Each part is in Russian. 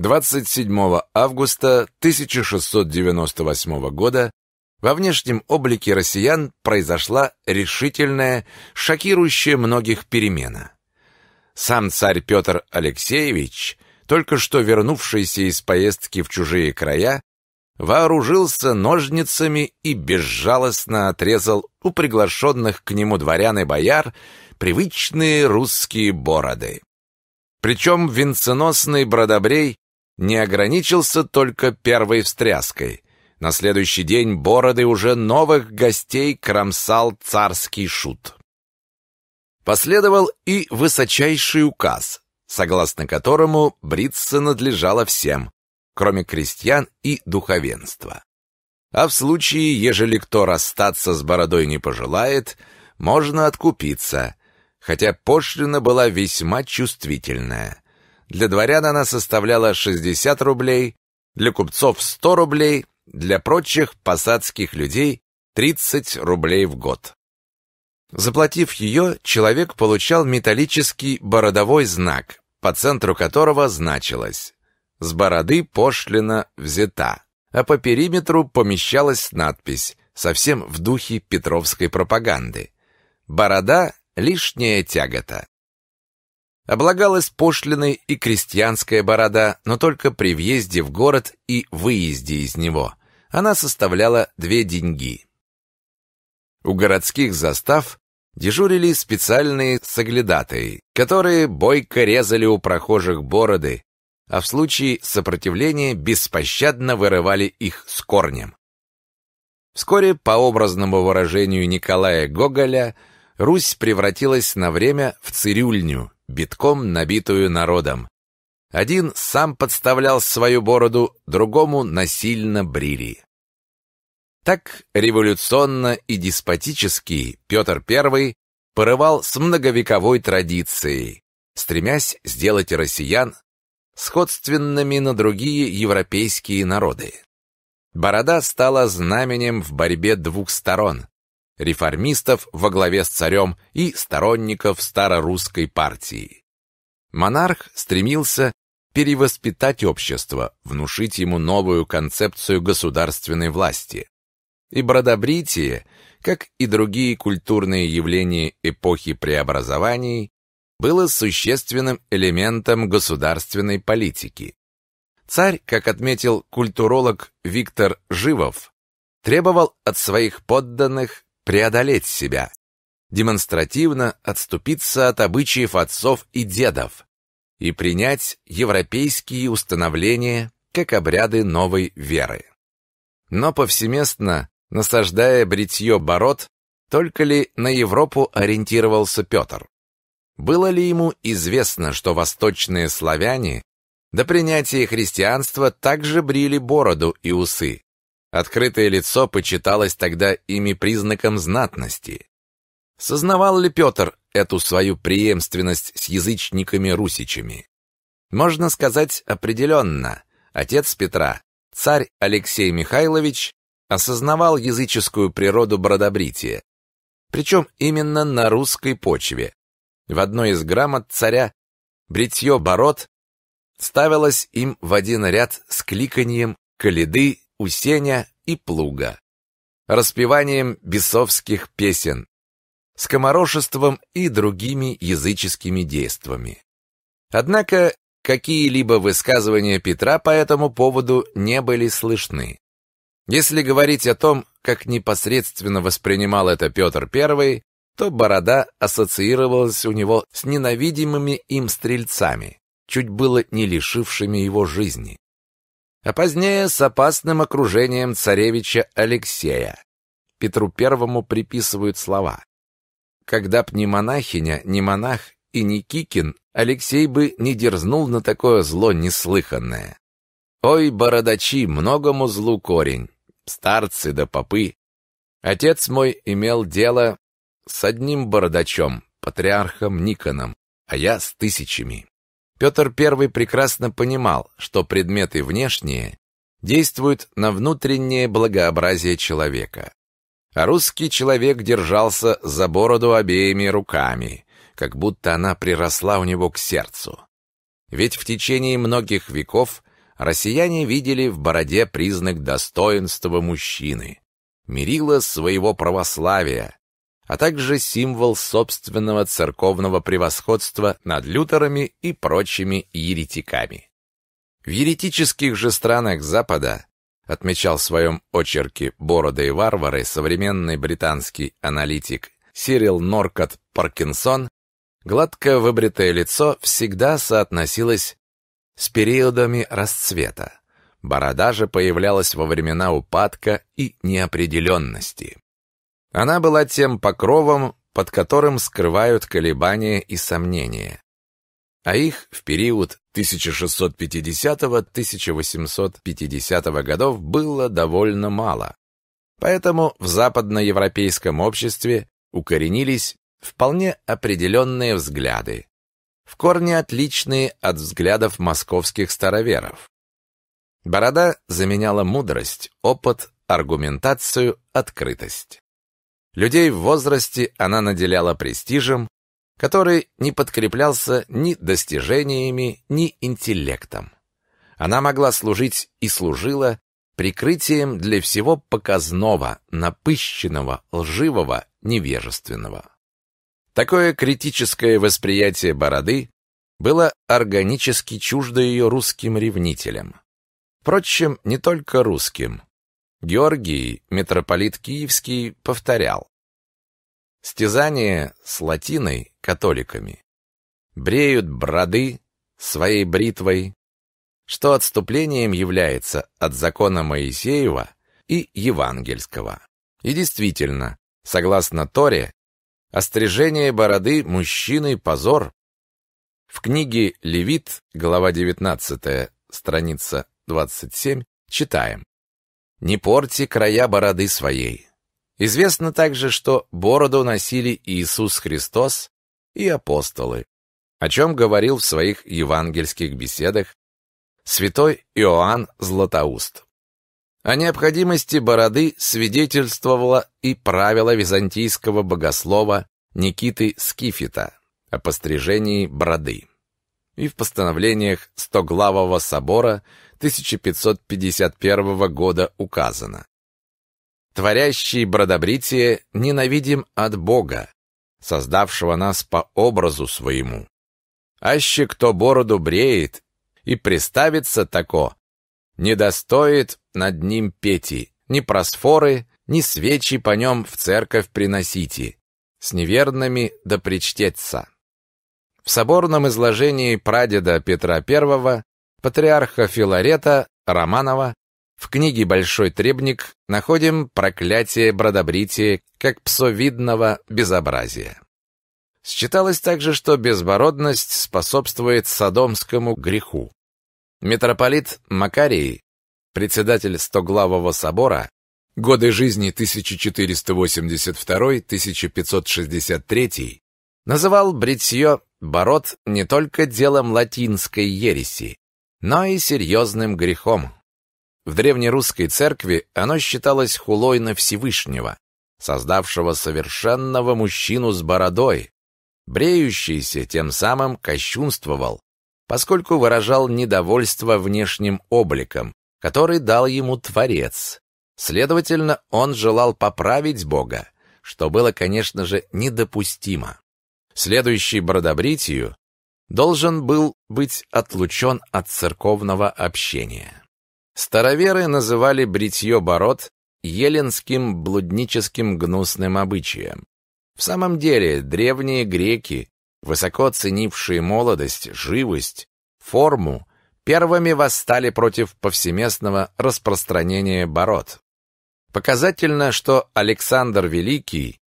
27 августа 1698 года во внешнем облике россиян произошла решительная, шокирующая многих перемена. Сам царь Петр Алексеевич, только что вернувшийся из поездки в чужие края, вооружился ножницами и безжалостно отрезал у приглашенных к нему дворян и бояр привычные русские бороды. Причем венценосный Бродобрей не ограничился только первой встряской. На следующий день бороды уже новых гостей кромсал царский шут. Последовал и высочайший указ, согласно которому бриться надлежало всем, кроме крестьян и духовенства. А в случае, ежели кто расстаться с бородой не пожелает, можно откупиться, хотя пошлина была весьма чувствительная — для дворян она составляла 60 рублей, для купцов 100 рублей, для прочих посадских людей 30 рублей в год. Заплатив ее, человек получал металлический бородовой знак, по центру которого значилось «С бороды пошлина взята», а по периметру помещалась надпись, совсем в духе петровской пропаганды. «Борода — лишняя тягота». Облагалась пошлиной и крестьянская борода, но только при въезде в город и выезде из него. Она составляла две деньги. У городских застав дежурили специальные соглядатые, которые бойко резали у прохожих бороды, а в случае сопротивления беспощадно вырывали их с корнем. Вскоре, по образному выражению Николая Гоголя, Русь превратилась на время в цирюльню, битком набитую народом. Один сам подставлял свою бороду, другому насильно брили. Так революционно и деспотически Петр I порывал с многовековой традицией, стремясь сделать россиян сходственными на другие европейские народы. Борода стала знаменем в борьбе двух сторон, реформистов во главе с царем и сторонников старорусской партии. Монарх стремился перевоспитать общество, внушить ему новую концепцию государственной власти. И бродобритие, как и другие культурные явления эпохи преобразований, было существенным элементом государственной политики. Царь, как отметил культуролог Виктор Живов, требовал от своих подданных преодолеть себя, демонстративно отступиться от обычаев отцов и дедов и принять европейские установления как обряды новой веры. Но повсеместно, насаждая бритье бород, только ли на Европу ориентировался Петр? Было ли ему известно, что восточные славяне до принятия христианства также брили бороду и усы, Открытое лицо почиталось тогда ими признаком знатности. Сознавал ли Петр эту свою преемственность с язычниками-русичами? Можно сказать определенно, отец Петра, царь Алексей Михайлович, осознавал языческую природу бродобрития, причем именно на русской почве. В одной из грамот царя бритье бород ставилось им в один ряд с кликаньем коляды Усеня и Плуга, распеванием бесовских песен, скоморошеством и другими языческими действиями. Однако какие-либо высказывания Петра по этому поводу не были слышны. Если говорить о том, как непосредственно воспринимал это Петр I, то борода ассоциировалась у него с ненавидимыми им стрельцами, чуть было не лишившими его жизни а позднее с опасным окружением царевича Алексея. Петру Первому приписывают слова. Когда б не монахиня, не монах и не Кикин, Алексей бы не дерзнул на такое зло неслыханное. Ой, бородачи, многому злу корень, старцы да попы. Отец мой имел дело с одним бородачом, патриархом Никоном, а я с тысячами. Петр I прекрасно понимал, что предметы внешние действуют на внутреннее благообразие человека. А русский человек держался за бороду обеими руками, как будто она приросла у него к сердцу. Ведь в течение многих веков россияне видели в бороде признак достоинства мужчины, мерила своего православия, а также символ собственного церковного превосходства над лютерами и прочими еретиками. В еретических же странах Запада, отмечал в своем очерке «Бороды и варвары» современный британский аналитик Сирил Норкот Паркинсон, гладко выбритое лицо всегда соотносилось с периодами расцвета. Борода же появлялась во времена упадка и неопределенности. Она была тем покровом, под которым скрывают колебания и сомнения. А их в период 1650-1850 годов было довольно мало. Поэтому в западноевропейском обществе укоренились вполне определенные взгляды, в корне отличные от взглядов московских староверов. Борода заменяла мудрость, опыт, аргументацию, открытость. Людей в возрасте она наделяла престижем, который не подкреплялся ни достижениями, ни интеллектом. Она могла служить и служила прикрытием для всего показного, напыщенного, лживого, невежественного. Такое критическое восприятие бороды было органически чуждо ее русским ревнителям. Впрочем, не только русским. Георгий, митрополит Киевский, повторял. Стязание с латиной католиками. Бреют броды своей бритвой, что отступлением является от закона Моисеева и евангельского. И действительно, согласно Торе, острижение бороды мужчины позор. В книге Левит, глава 19, страница 27, читаем: не порти края бороды своей. Известно также, что бороду носили Иисус Христос и апостолы, о чем говорил в своих евангельских беседах святой Иоанн Златоуст. О необходимости бороды свидетельствовало и правило византийского богослова Никиты Скифита о пострижении бороды и в постановлениях Стоглавого собора 1551 года указано. «Творящие бродобритие ненавидим от Бога, создавшего нас по образу своему. Аще кто бороду бреет и приставится тако, не достоит над ним пети, ни просфоры, ни свечи по нем в церковь приносите, с неверными да причтеться». В соборном изложении прадеда Петра I, патриарха Филарета Романова, в книге «Большой требник» находим проклятие бродобрития как псовидного безобразия. Считалось также, что безбородность способствует садомскому греху. Митрополит Макарий, председатель Стоглавого собора, годы жизни 1482-1563, называл бритье Бород не только делом латинской ереси, но и серьезным грехом. В древнерусской церкви оно считалось хулой на Всевышнего, создавшего совершенного мужчину с бородой. Бреющийся тем самым кощунствовал, поскольку выражал недовольство внешним обликом, который дал ему Творец. Следовательно, он желал поправить Бога, что было, конечно же, недопустимо следующий бродобритию, должен был быть отлучен от церковного общения. Староверы называли бритье бород еленским блудническим гнусным обычаем. В самом деле, древние греки, высоко ценившие молодость, живость, форму, первыми восстали против повсеместного распространения бород. Показательно, что Александр Великий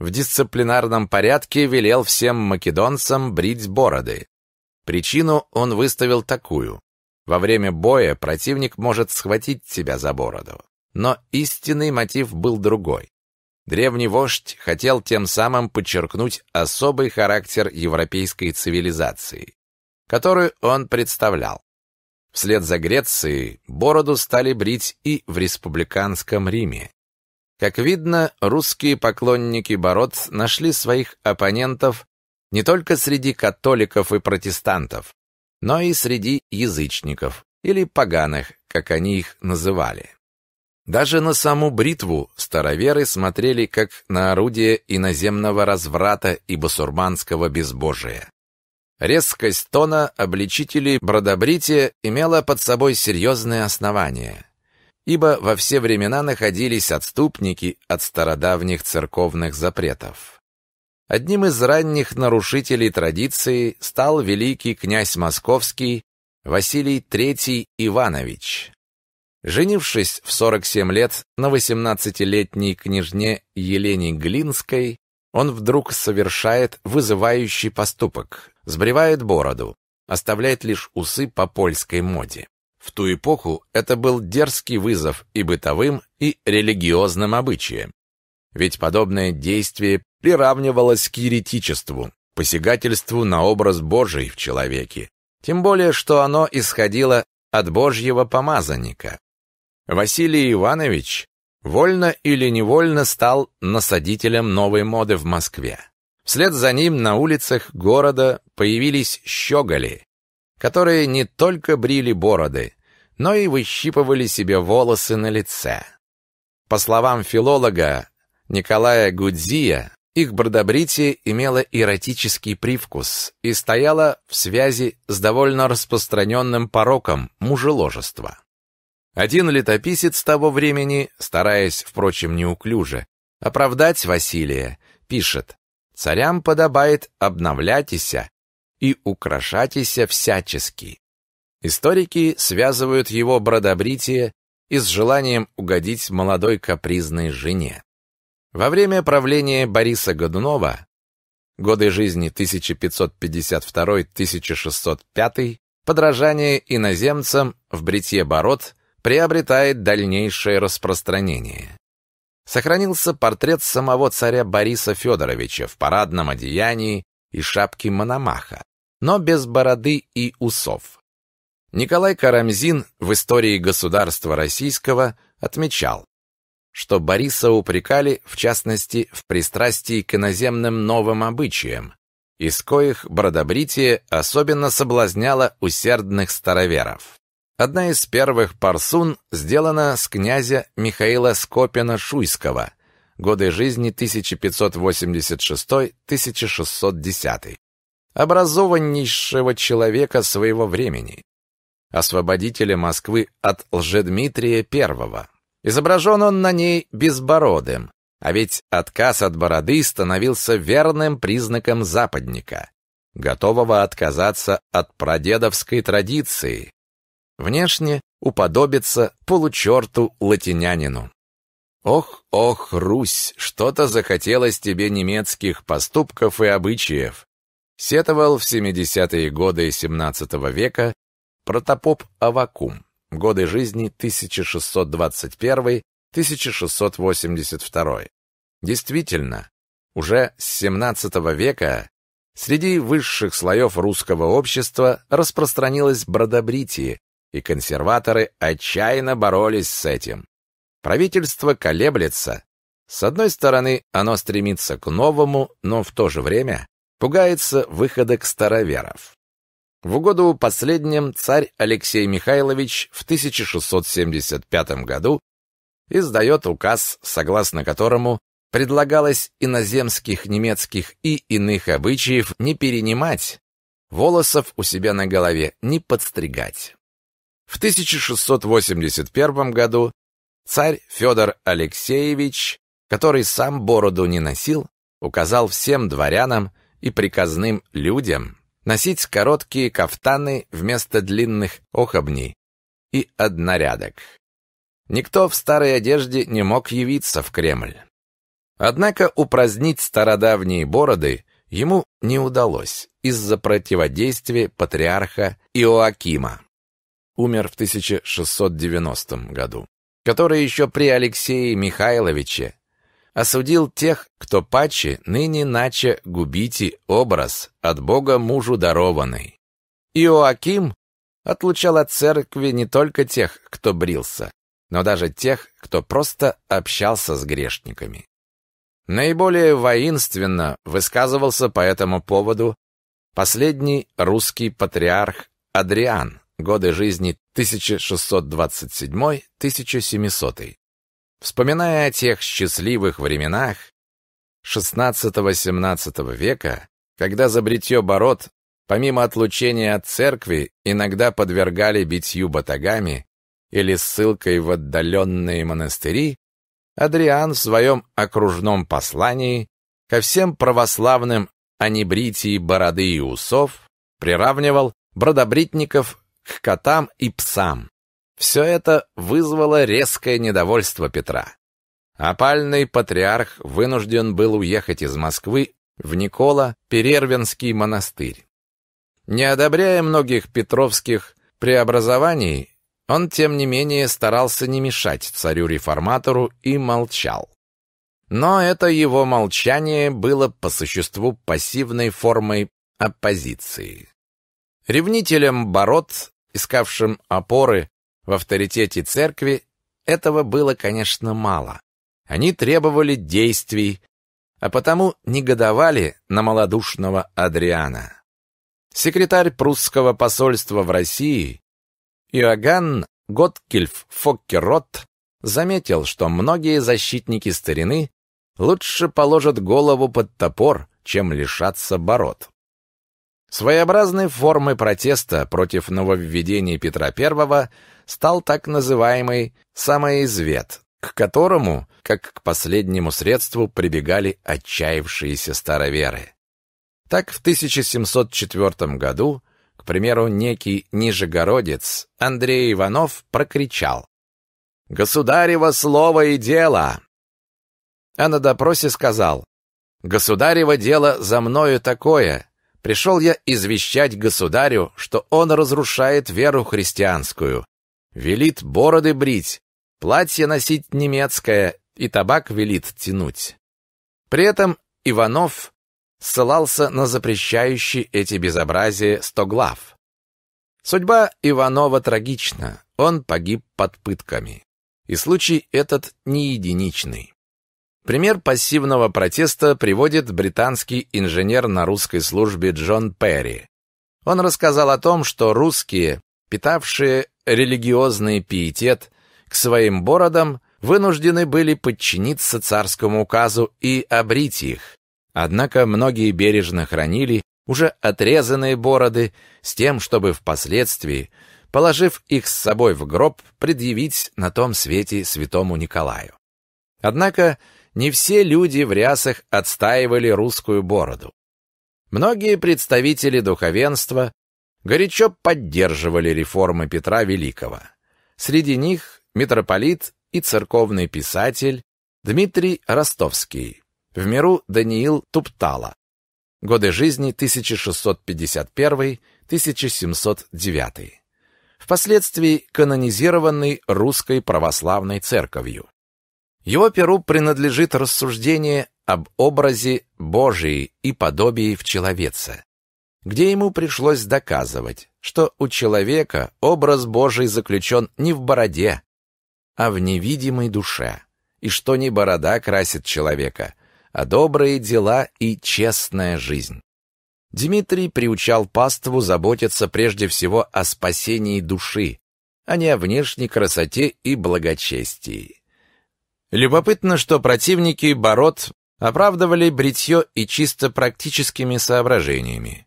в дисциплинарном порядке велел всем македонцам брить бороды. Причину он выставил такую. Во время боя противник может схватить тебя за бороду. Но истинный мотив был другой. Древний вождь хотел тем самым подчеркнуть особый характер европейской цивилизации, которую он представлял. Вслед за Грецией бороду стали брить и в республиканском Риме. Как видно, русские поклонники бород нашли своих оппонентов не только среди католиков и протестантов, но и среди язычников или поганых, как они их называли. Даже на саму бритву староверы смотрели как на орудие иноземного разврата и басурманского безбожия. Резкость тона обличителей бродобрития имела под собой серьезные основания ибо во все времена находились отступники от стародавних церковных запретов. Одним из ранних нарушителей традиции стал великий князь московский Василий III Иванович. Женившись в 47 лет на 18-летней княжне Елене Глинской, он вдруг совершает вызывающий поступок, сбривает бороду, оставляет лишь усы по польской моде. В ту эпоху это был дерзкий вызов и бытовым, и религиозным обычаям. Ведь подобное действие приравнивалось к еретичеству, посягательству на образ Божий в человеке, тем более, что оно исходило от Божьего помазанника. Василий Иванович вольно или невольно стал насадителем новой моды в Москве. Вслед за ним на улицах города появились щеголи, которые не только брили бороды, но и выщипывали себе волосы на лице. По словам филолога Николая Гудзия, их бродобритие имело эротический привкус и стояло в связи с довольно распространенным пороком мужеложества. Один летописец того времени, стараясь, впрочем, неуклюже, оправдать Василия, пишет «Царям подобает обновляйтеся и украшайтесь всячески. Историки связывают его бродобритие и с желанием угодить молодой капризной жене. Во время правления Бориса Годунова годы жизни 1552-1605 подражание иноземцам в бритье бород приобретает дальнейшее распространение. Сохранился портрет самого царя Бориса Федоровича в парадном одеянии и шапке Мономаха но без бороды и усов. Николай Карамзин в истории государства российского отмечал, что Бориса упрекали, в частности, в пристрастии к иноземным новым обычаям, из коих бродобритие особенно соблазняло усердных староверов. Одна из первых парсун сделана с князя Михаила Скопина-Шуйского, годы жизни 1586-1610 образованнейшего человека своего времени, освободителя Москвы от Лжедмитрия I. Изображен он на ней безбородым, а ведь отказ от бороды становился верным признаком западника, готового отказаться от прадедовской традиции, внешне уподобиться получерту-латинянину. «Ох, ох, Русь, что-то захотелось тебе немецких поступков и обычаев сетовал в 70-е годы XVII века протопоп Авакум, годы жизни 1621-1682. Действительно, уже с XVII века среди высших слоев русского общества распространилось бродобритие, и консерваторы отчаянно боролись с этим. Правительство колеблется. С одной стороны, оно стремится к новому, но в то же время пугается выходок староверов. В угоду последним царь Алексей Михайлович в 1675 году издает указ, согласно которому предлагалось иноземских, немецких и иных обычаев не перенимать, волосов у себя на голове не подстригать. В 1681 году царь Федор Алексеевич, который сам бороду не носил, указал всем дворянам и приказным людям носить короткие кафтаны вместо длинных охобней и однорядок. Никто в старой одежде не мог явиться в Кремль. Однако упразднить стародавние бороды ему не удалось из-за противодействия патриарха Иоакима. Умер в 1690 году, который еще при Алексее Михайловиче осудил тех, кто паче ныне наче губите образ от Бога мужу дарованный. Иоаким отлучал от церкви не только тех, кто брился, но даже тех, кто просто общался с грешниками. Наиболее воинственно высказывался по этому поводу последний русский патриарх Адриан, годы жизни 1627-1700. Вспоминая о тех счастливых временах XVI-XVII века, когда за бритье бород, помимо отлучения от церкви, иногда подвергали битью батагами или ссылкой в отдаленные монастыри, Адриан в своем окружном послании ко всем православным о небритии бороды и усов приравнивал бродобритников к котам и псам. Все это вызвало резкое недовольство Петра. Опальный патриарх вынужден был уехать из Москвы в Никола Перервенский монастырь. Не одобряя многих петровских преобразований, он, тем не менее, старался не мешать царю-реформатору и молчал. Но это его молчание было по существу пассивной формой оппозиции. Ревнителем Бород, искавшим опоры в авторитете церкви этого было, конечно, мало. Они требовали действий, а потому негодовали на малодушного Адриана. Секретарь прусского посольства в России Иоганн Готкельф Фоккерот заметил, что многие защитники старины лучше положат голову под топор, чем лишатся бород. Своеобразные формы протеста против нововведений Петра I стал так называемый самоизвед, к которому, как к последнему средству, прибегали отчаявшиеся староверы. Так в 1704 году, к примеру, некий нижегородец Андрей Иванов прокричал «Государево слово и дело!» А на допросе сказал «Государево дело за мною такое. Пришел я извещать государю, что он разрушает веру христианскую, Велит бороды брить, платье носить немецкое и табак велит тянуть. При этом Иванов ссылался на запрещающий эти безобразия сто глав. Судьба Иванова трагична, он погиб под пытками. И случай этот не единичный. Пример пассивного протеста приводит британский инженер на русской службе Джон Перри. Он рассказал о том, что русские, питавшие религиозный пиетет к своим бородам, вынуждены были подчиниться царскому указу и обрить их. Однако многие бережно хранили уже отрезанные бороды с тем, чтобы впоследствии, положив их с собой в гроб, предъявить на том свете святому Николаю. Однако не все люди в рясах отстаивали русскую бороду. Многие представители духовенства горячо поддерживали реформы Петра Великого. Среди них митрополит и церковный писатель Дмитрий Ростовский, в миру Даниил Туптала. Годы жизни 1651-1709. Впоследствии канонизированный Русской православной церковью. Его перу принадлежит рассуждение об образе Божией и подобии в человеце, где ему пришлось доказывать, что у человека образ Божий заключен не в бороде, а в невидимой душе, и что не борода красит человека, а добрые дела и честная жизнь. Дмитрий приучал паству заботиться прежде всего о спасении души, а не о внешней красоте и благочестии. Любопытно, что противники бород оправдывали бритье и чисто практическими соображениями.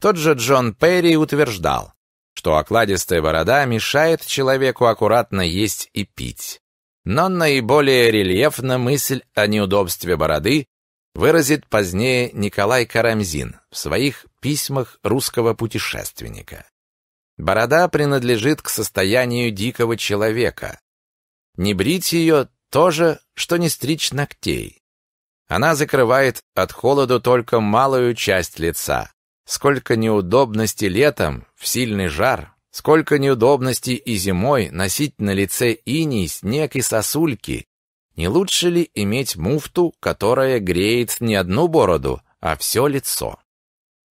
Тот же Джон Перри утверждал, что окладистая борода мешает человеку аккуратно есть и пить. Но наиболее рельефно мысль о неудобстве бороды выразит позднее Николай Карамзин в своих письмах русского путешественника. Борода принадлежит к состоянию дикого человека. Не брить ее – то же, что не стричь ногтей. Она закрывает от холода только малую часть лица, Сколько неудобностей летом в сильный жар, сколько неудобностей и зимой носить на лице иней, снег и сосульки. Не лучше ли иметь муфту, которая греет не одну бороду, а все лицо?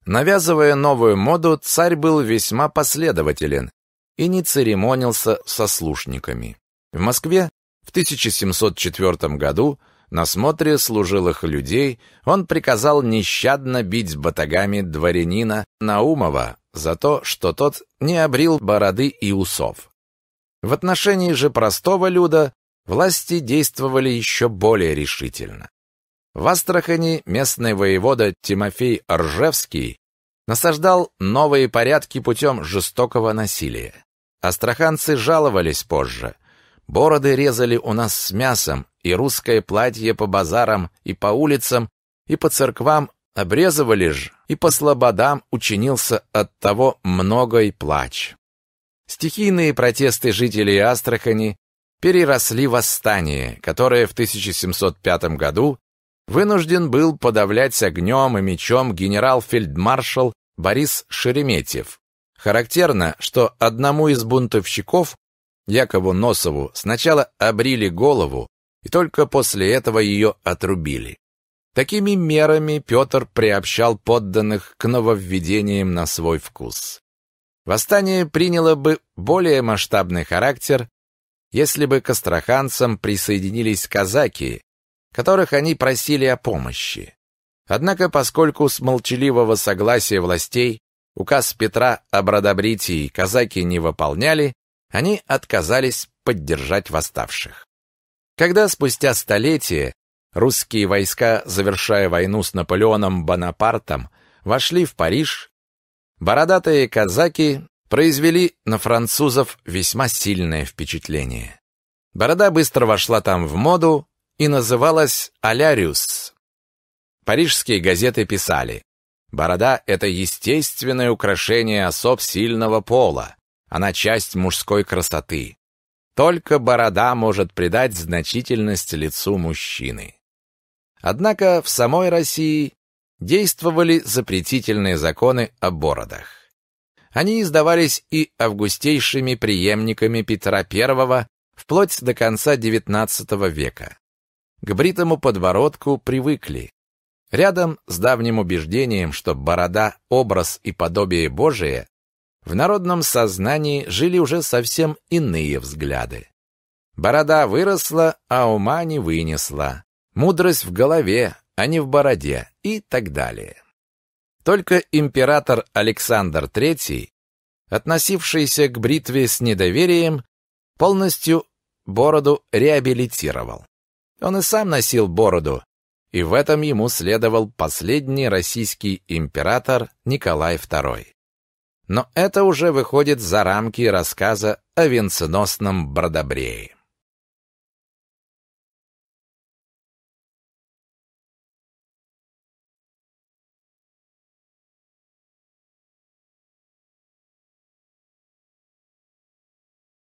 Навязывая новую моду, царь был весьма последователен и не церемонился со слушниками. В Москве в 1704 году на смотре служилых людей он приказал нещадно бить батагами дворянина Наумова за то, что тот не обрил бороды и усов. В отношении же простого люда власти действовали еще более решительно. В Астрахани местный воевода Тимофей Ржевский насаждал новые порядки путем жестокого насилия. Астраханцы жаловались позже – Бороды резали у нас с мясом, и русское платье по базарам и по улицам, и по церквам обрезывали ж, и по слободам учинился от того много и плач. Стихийные протесты жителей Астрахани переросли в восстание, которое в 1705 году вынужден был подавлять огнем и мечом генерал-фельдмаршал Борис Шереметьев. Характерно, что одному из бунтовщиков Якову Носову сначала обрили голову и только после этого ее отрубили. Такими мерами Петр приобщал подданных к нововведениям на свой вкус. Восстание приняло бы более масштабный характер, если бы к астраханцам присоединились казаки, которых они просили о помощи. Однако, поскольку с молчаливого согласия властей указ Петра об Родобритии казаки не выполняли, они отказались поддержать восставших. Когда спустя столетие русские войска, завершая войну с Наполеоном Бонапартом, вошли в Париж, бородатые казаки произвели на французов весьма сильное впечатление. Борода быстро вошла там в моду и называлась «Аляриус». Парижские газеты писали, «Борода – это естественное украшение особ сильного пола. Она часть мужской красоты. Только борода может придать значительность лицу мужчины. Однако в самой России действовали запретительные законы о бородах. Они издавались и августейшими преемниками Петра I вплоть до конца XIX века. К бритому подбородку привыкли. Рядом с давним убеждением, что борода – образ и подобие Божие, в народном сознании жили уже совсем иные взгляды. Борода выросла, а ума не вынесла. Мудрость в голове, а не в бороде и так далее. Только император Александр III, относившийся к бритве с недоверием, полностью бороду реабилитировал. Он и сам носил бороду, и в этом ему следовал последний российский император Николай II. Но это уже выходит за рамки рассказа о венценосном бродобрее.